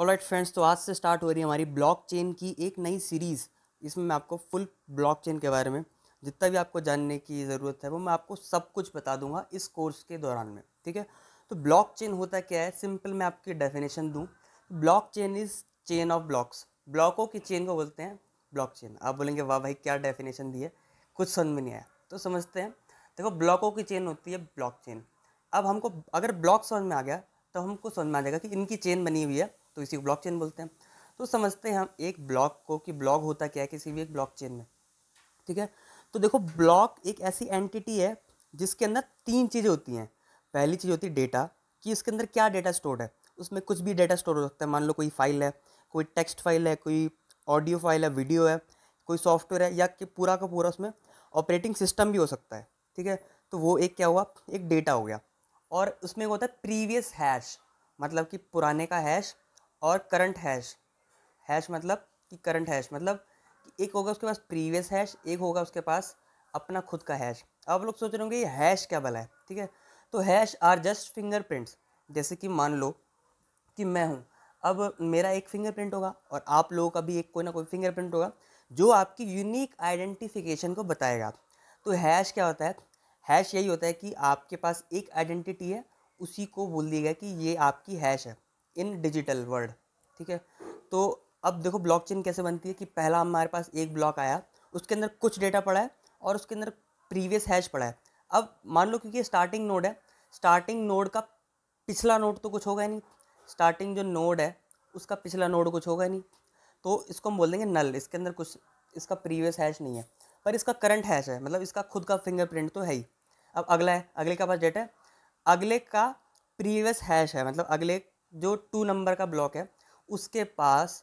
all right friends तो आज से स्टार्ट हो रही है हमारी ब्लॉकचेन की एक नई सीरीज़ इसमें मैं आपको फुल ब्लॉकचेन के बारे में जितना भी आपको जानने की ज़रूरत है वो मैं आपको सब कुछ बता दूंगा इस कोर्स के दौरान में ठीक है तो ब्लॉकचेन होता क्या है सिंपल मैं आपकी डेफिनेशन दूँ blockchain is chain of blocks ब्लॉकों की चेन को बोलते हैं ब्लॉकचेन आप बोलेंगे वाह भाई क्या डेफिनेशन दी है कुछ समझ में नहीं आया तो समझते हैं देखो ब्लॉकों की चेन होती है ब्लॉकचेन अब हमको अगर ब्लॉक समझ में आ गया तो हमको समझ में आ जाएगा कि इनकी चेन बनी हुई है तो इसी को ब्लॉकचेन बोलते हैं तो समझते हैं हम एक ब्लॉक को कि ब्लॉक होता क्या है किसी भी एक ब्लॉकचेन में ठीक है तो देखो ब्लॉक एक ऐसी एंटिटी है जिसके अंदर तीन चीज़ें होती हैं पहली चीज़ होती है डेटा कि इसके अंदर क्या डेटा स्टोर है उसमें कुछ भी डेटा स्टोर हो सकता है मान लो कोई फाइल है कोई टेक्स्ट फाइल है कोई ऑडियो फाइल है वीडियो है कोई सॉफ्टवेयर है या कि पूरा का पूरा उसमें ऑपरेटिंग सिस्टम भी हो सकता है ठीक है तो वो एक क्या हुआ एक डेटा हो गया और उसमें होता है प्रीवियस हैश मतलब कि पुराने का हैश और करंट हैश हैश मतलब कि करंट हैश मतलब एक होगा उसके पास प्रीवियस हैश एक होगा उसके पास अपना खुद का हैश आप लोग सोच रहे होंगे ये हैश क्या भला है ठीक है तो हैश आर जस्ट फिंगरप्रिंट्स जैसे कि मान लो कि मैं हूँ अब मेरा एक फिंगरप्रिंट होगा और आप लोगों का भी एक कोई ना कोई फिंगरप्रिंट होगा जो आपकी यूनिक आइडेंटिफिकेशन को बताएगा तो हैश क्या होता है हैश यही होता है कि आपके पास एक आइडेंटिटी है उसी को बोल दिया गया कि ये आपकी हैश है इन डिजिटल वर्ल्ड ठीक है तो अब देखो ब्लॉकचेन कैसे बनती है कि पहला हमारे पास एक ब्लॉक आया उसके अंदर कुछ डेटा पड़ा है और उसके अंदर प्रीवियस हैश पड़ा है अब मान लो क्योंकि स्टार्टिंग नोड है स्टार्टिंग नोड का पिछला नोड तो कुछ होगा नहीं स्टार्टिंग जो नोड है उसका पिछला नोड कुछ होगा नहीं तो इसको हम बोल देंगे नल इसके अंदर कुछ इसका प्रीवियस हैश नहीं है पर इसका करंट हैश है मतलब इसका खुद का फिंगरप्रिंट तो है ही अब अगला है अगले का पास डेटा है अगले का प्रीवियस हैश है मतलब अगले जो टू नंबर का ब्लॉक है उसके पास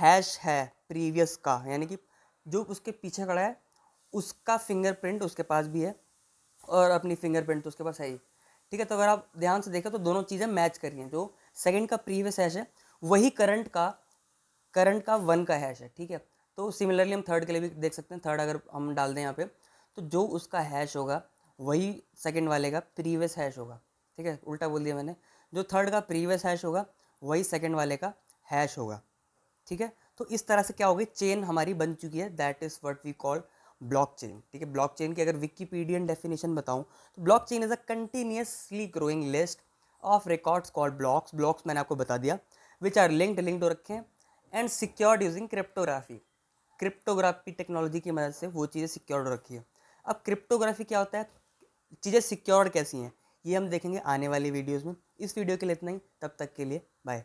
हैश है प्रीवियस का यानी कि जो उसके पीछे खड़ा है उसका फिंगरप्रिंट उसके पास भी है और अपनी फिंगरप्रिंट तो उसके पास है ही ठीक है तो अगर आप ध्यान से देखें तो दोनों चीज़ें मैच कर रही हैं जो सेकंड का प्रीवियस हैश है वही करंट का करंट का वन का हैश है ठीक है तो सिमिलरली हम थर्ड के लिए भी देख सकते हैं थर्ड अगर हम डाल दें यहाँ पे तो जो उसका हैश होगा वही सेकंड वाले का प्रीवियस हैश होगा ठीक है उल्टा बोल दिया मैंने जो थर्ड का प्रीवियस हैश होगा वही सेकेंड वाले का हैश होगा ठीक है तो इस तरह से क्या होगी चेन हमारी बन चुकी है that is what we call block chain ठीक है ब्लॉक चेन की अगर विकीपीडियन डेफिनेशन बताऊँ तो block chain is a continuously growing list of records called blocks blocks मैंने आपको बता दिया विच आर लिंक्ड लिंक्ड हो रखे हैं and secured using cryptography cryptography technology की मदद से वो चीज़ें सिक्योर्ड रखी है अब क्रिप्टोग्राफी क्या होता है चीज़ें सिक्योर्ड कैसी हैं ये हम देखेंगे आने वाली वीडियोज़ में इस वीडियो के लिए इतना ही तब तक के लिए बाय